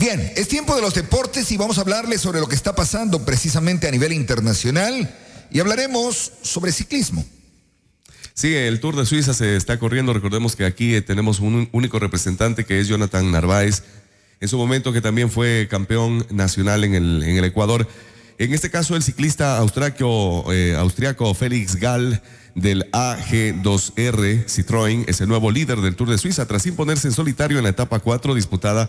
Bien, es tiempo de los deportes y vamos a hablarles sobre lo que está pasando precisamente a nivel internacional y hablaremos sobre ciclismo. Sí, el Tour de Suiza se está corriendo. Recordemos que aquí eh, tenemos un único representante que es Jonathan Narváez, en su momento que también fue campeón nacional en el, Ecuador. En este caso, el ciclista eh, austriaco, Félix Gall del AG2R Citroën es el nuevo líder del Tour de Suiza tras imponerse en solitario en la etapa 4 disputada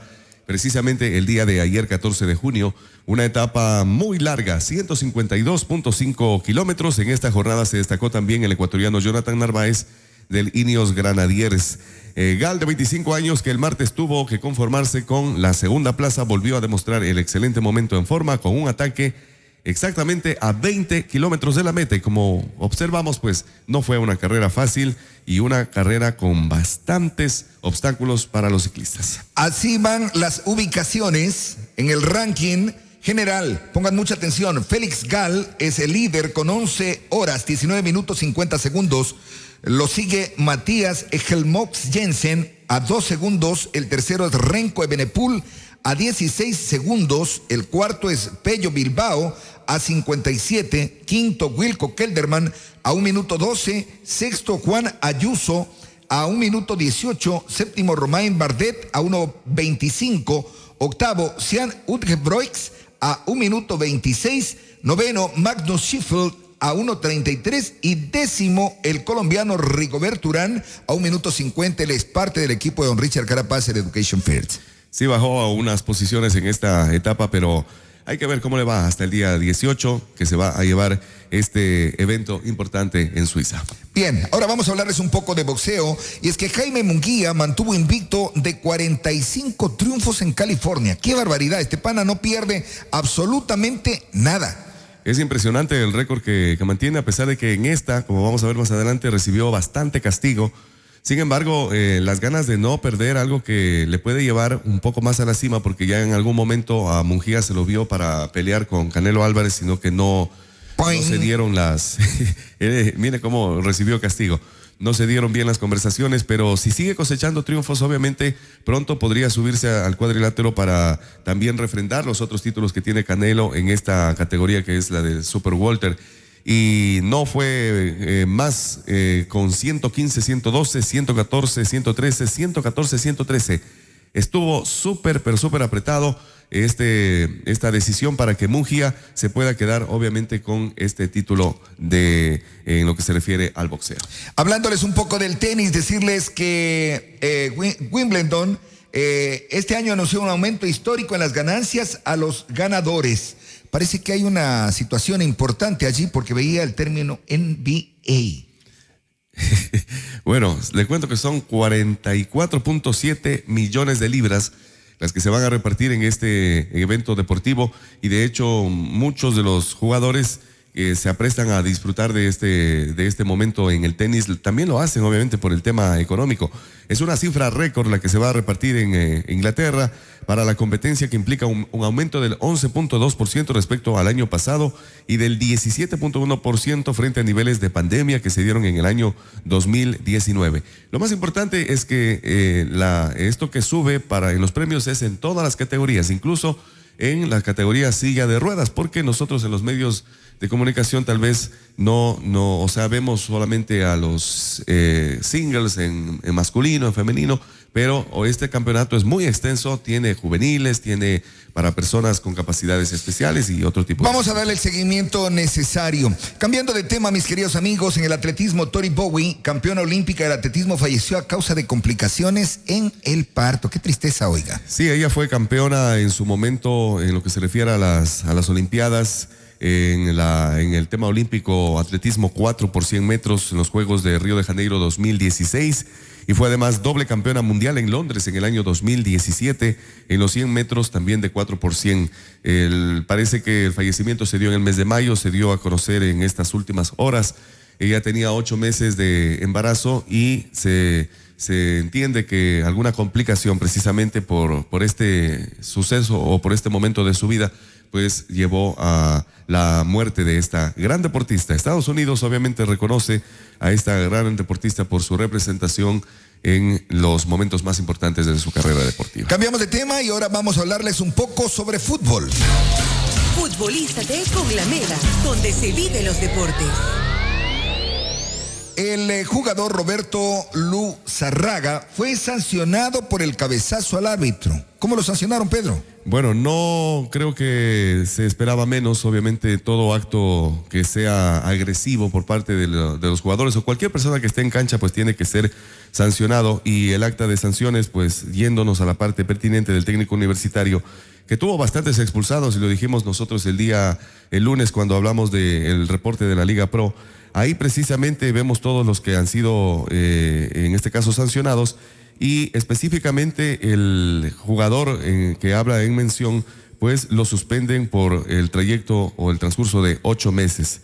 precisamente el día de ayer, 14 de junio, una etapa muy larga, 152.5 kilómetros. En esta jornada se destacó también el ecuatoriano Jonathan Narváez del Ineos Granadiers. Eh, Gal, de 25 años, que el martes tuvo que conformarse con la segunda plaza, volvió a demostrar el excelente momento en forma con un ataque exactamente a 20 kilómetros de la meta. Y como observamos, pues no fue una carrera fácil y una carrera con bastantes obstáculos para los ciclistas. Así van las ubicaciones en el ranking. General, pongan mucha atención, Félix Gall es el líder con 11 horas, 19 minutos 50 segundos. Lo sigue Matías Helmox Jensen a 2 segundos. El tercero es Renko Ebenepul a 16 segundos, el cuarto es Pello Bilbao. A 57, quinto Wilco Kelderman. A 1 minuto 12, sexto Juan Ayuso. A 1 minuto 18, séptimo Romain Bardet. A 1.25, octavo Sian Utgebroix. A 1 minuto 26, noveno Magnus Schiffel a 1.33 y décimo el colombiano Rigobert Urán a 1 minuto 50. Él es parte del equipo de Don Richard Carapaz, en Education Fields sí bajó a unas posiciones en esta etapa, pero hay que ver cómo le va hasta el día 18 que se va a llevar este evento importante en Suiza. Bien, ahora vamos a hablarles un poco de boxeo y es que Jaime Munguía mantuvo invicto de 45 triunfos en California. Qué barbaridad, este pana no pierde absolutamente nada. Es impresionante el récord que, que mantiene a pesar de que en esta, como vamos a ver más adelante, recibió bastante castigo sin embargo, eh, las ganas de no perder algo que le puede llevar un poco más a la cima, porque ya en algún momento a Mungía se lo vio para pelear con Canelo Álvarez, sino que no, se dieron las... Eh, mire cómo recibió castigo. No se dieron bien las conversaciones, pero si sigue cosechando triunfos, obviamente pronto podría subirse al cuadrilátero para también refrendar los otros títulos que tiene Canelo en esta categoría que es la de Super Walter y no fue eh, más eh, con 115, 112, 114, 113, 114, 113. Estuvo súper, pero súper apretado este, esta decisión para que Mugia se pueda quedar obviamente con este título de, eh, en lo que se refiere al boxeo. Hablándoles un poco del tenis, decirles que Wimbledon este año anunció un aumento histórico en las ganancias a los ganadores parece que hay una situación importante allí porque veía el término NBA. bueno, le cuento que son 44.7 millones de libras las que se van a repartir en este evento deportivo y de hecho muchos de los jugadores que eh, se aprestan a disfrutar de este, de este momento en el tenis. También lo hacen, obviamente, por el tema económico. Es una cifra récord la que se va a repartir en eh, Inglaterra para la competencia que implica un, aumento del 11.2% respecto al año pasado y del 17.1% frente a niveles de pandemia que se dieron en el año 2019. Lo más importante es que eh, esto que sube para, en los premios es en todas las categorías, incluso en la categoría silla de ruedas, porque nosotros en los medios de comunicación tal vez no, no, o sea, vemos solamente a los eh, singles en, masculino, en femenino, pero este campeonato es muy extenso, tiene juveniles, tiene para personas con capacidades especiales y otro tipo. Vamos a darle el seguimiento necesario. Cambiando de tema, mis queridos amigos, en el atletismo, Tori Bowie, campeona olímpica del atletismo, falleció a causa de complicaciones en el parto. Qué tristeza, oiga. Sí, ella fue campeona en su momento en lo que se refiere a las, a las Olimpiadas en, la, en el tema olímpico atletismo 4 por 100 metros en los Juegos de Río de Janeiro 2016 y fue además doble campeona mundial en Londres en el año 2017 en los 100 metros también de 4 por 100. parece que el fallecimiento se dio en el mes de mayo, se dio a conocer en estas últimas horas. Ella tenía ocho meses de embarazo y se, se entiende que alguna complicación precisamente por, por este suceso o por este momento de su vida pues llevó a la muerte de esta gran deportista. Estados Unidos obviamente reconoce a esta gran deportista por su representación en los momentos más importantes de su carrera deportiva. Cambiamos de tema y ahora vamos a hablarles un poco sobre fútbol. futbolista de la donde se vive los deportes. El eh, jugador Roberto Luzarraga fue sancionado por el cabezazo al árbitro. ¿Cómo lo sancionaron, Pedro? Bueno, no creo que se esperaba menos, obviamente, todo acto que sea agresivo por parte de, los jugadores o cualquier persona que esté en cancha, pues tiene que ser sancionado y el acta de sanciones, pues yéndonos a la parte pertinente del técnico universitario, que tuvo bastantes expulsados y lo dijimos nosotros el día, el lunes, cuando hablamos del reporte de la Liga Pro. Ahí precisamente vemos todos los que han sido, eh, en este caso, sancionados y específicamente el jugador en eh, que habla en mención, pues lo suspenden por el trayecto o el transcurso de ocho meses.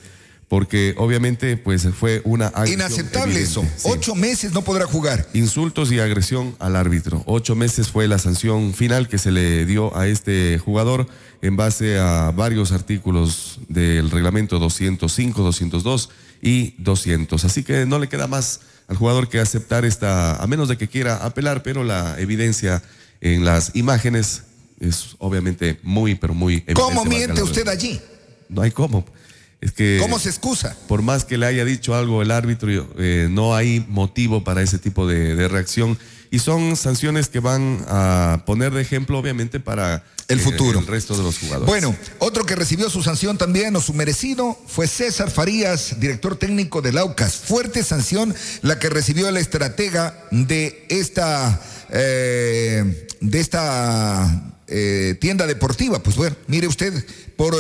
Porque obviamente pues fue una... Inaceptable eso. Ocho meses no podrá jugar. Insultos y agresión al árbitro. Ocho meses fue la sanción final que se le dio a este jugador en base a varios artículos del reglamento 205, 202 y 200. Así que no le queda más al jugador que aceptar esta, a menos de que quiera apelar, pero la evidencia en las imágenes es obviamente muy, pero muy evidente. ¿Cómo miente usted allí? No hay cómo. Es que, ¿Cómo se excusa? Por más que le haya dicho algo el árbitro, eh, no hay motivo para ese tipo de, de reacción y son sanciones que van a poner de ejemplo, obviamente, para el eh, futuro. El, resto de los jugadores. Bueno, otro que recibió su sanción también o su merecido fue César Farías, director técnico del Laucas. Fuerte sanción la que recibió la estratega de esta, eh, de esta eh, tienda deportiva. Pues bueno, mire usted, por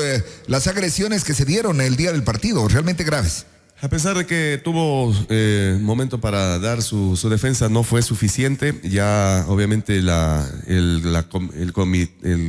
las agresiones que se dieron el día del partido, realmente graves. A pesar de que tuvo eh, momento para dar su, defensa, no fue suficiente. Ya obviamente la, el,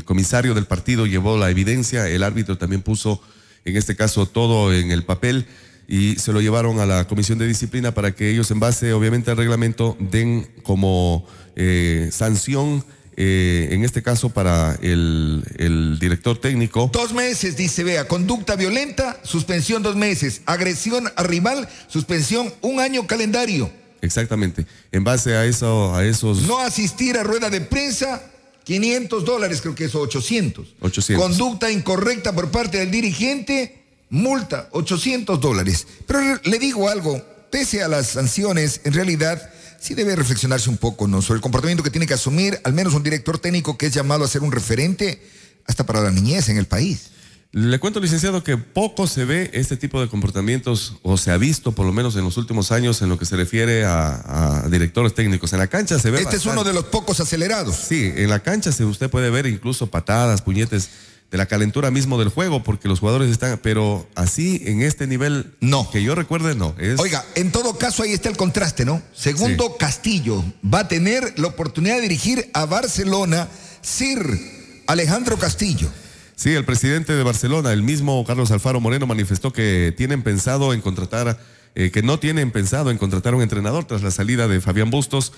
comisario del partido llevó la evidencia, el árbitro también puso, en este caso, todo en el papel y se lo llevaron a la comisión de disciplina para que ellos, en base obviamente al reglamento, den como eh, sanción eh, en este caso para el, director técnico. Dos meses, dice Vea, conducta violenta, suspensión dos meses, agresión a rival, suspensión un año calendario. Exactamente, en base a, eso, a esos... No asistir a rueda de prensa, 500 dólares, creo que eso, 800. 800. Conducta incorrecta por parte del dirigente, multa, 800 dólares. Pero le digo algo, pese a las sanciones, en realidad sí debe reflexionarse un poco ¿no? sobre el comportamiento que tiene que asumir al menos un director técnico que es llamado a ser un referente hasta para la niñez en el país. Le cuento, licenciado, que poco se ve este tipo de comportamientos, o se ha visto por lo menos en los últimos años, en lo que se refiere a, directores técnicos. En la cancha se ve. Este es uno de los pocos acelerados. Sí, en la cancha usted puede ver incluso patadas, puñetes de la calentura mismo del juego, porque los jugadores están, pero así en este nivel, no. Que yo recuerde, no. Es... Oiga, en todo caso ahí está el contraste, ¿no? Segundo, Castillo va a tener la oportunidad de dirigir a Barcelona, Sir Alejandro Castillo. Sí, el presidente de Barcelona, el mismo Carlos Alfaro Moreno, manifestó que tienen pensado en contratar, eh, que no tienen pensado en contratar un entrenador tras la salida de Fabián Bustos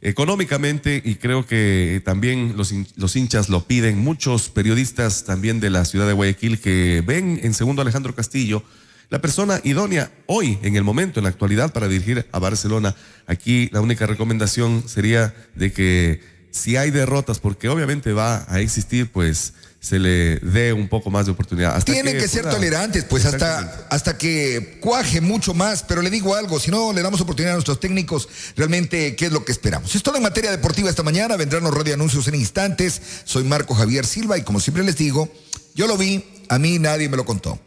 económicamente y creo que también los, los, hinchas lo piden. Muchos periodistas también de la ciudad de Guayaquil que ven en segundo Alejandro Castillo la persona idónea hoy, en el momento, en la actualidad, para dirigir a Barcelona. Aquí la única recomendación sería de que si hay derrotas, porque obviamente va a existir, pues se le dé un poco más de oportunidad. Tienen que, ser tolerantes, pues hasta, hasta que cuaje mucho más, pero le digo algo, si no le damos oportunidad a nuestros técnicos, realmente, ¿qué es lo que esperamos? Es todo en materia deportiva esta mañana, vendrán los radioanuncios anuncios en instantes, soy Marco Javier Silva y como siempre les digo, yo lo vi, a mí nadie me lo contó.